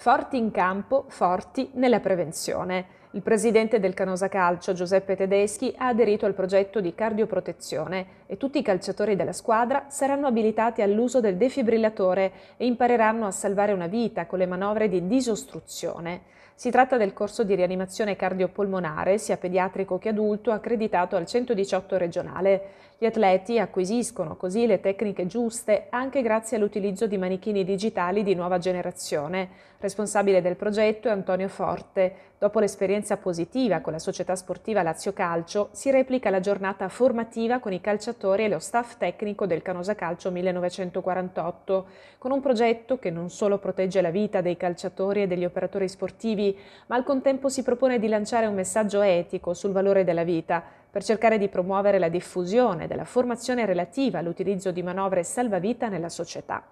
Forti in campo, forti nella prevenzione. Il presidente del Canosa Calcio, Giuseppe Tedeschi, ha aderito al progetto di cardioprotezione e tutti i calciatori della squadra saranno abilitati all'uso del defibrillatore e impareranno a salvare una vita con le manovre di disostruzione. Si tratta del corso di rianimazione cardiopolmonare, sia pediatrico che adulto, accreditato al 118 regionale. Gli atleti acquisiscono così le tecniche giuste anche grazie all'utilizzo di manichini digitali di nuova generazione. Responsabile del progetto è Antonio Forte. Dopo l'esperienza un'esperienza positiva con la società sportiva Lazio Calcio, si replica la giornata formativa con i calciatori e lo staff tecnico del Canosa Calcio 1948, con un progetto che non solo protegge la vita dei calciatori e degli operatori sportivi, ma al contempo si propone di lanciare un messaggio etico sul valore della vita per cercare di promuovere la diffusione della formazione relativa all'utilizzo di manovre salvavita nella società.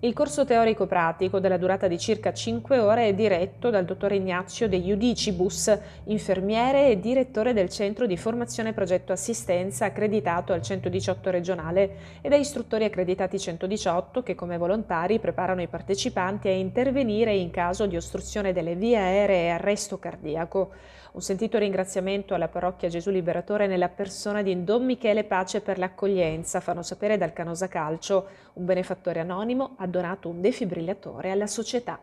Il corso teorico-pratico, della durata di circa 5 ore, è diretto dal dottor Ignazio De Iudicibus, infermiere e direttore del Centro di Formazione Progetto Assistenza accreditato al 118 regionale e da istruttori accreditati 118 che come volontari preparano i partecipanti a intervenire in caso di ostruzione delle vie aeree e arresto cardiaco. Un sentito ringraziamento alla parrocchia Gesù Liberatore coordinatore nella persona di Don Michele Pace per l'accoglienza, fanno sapere dal Canosa Calcio, un benefattore anonimo ha donato un defibrillatore alla società.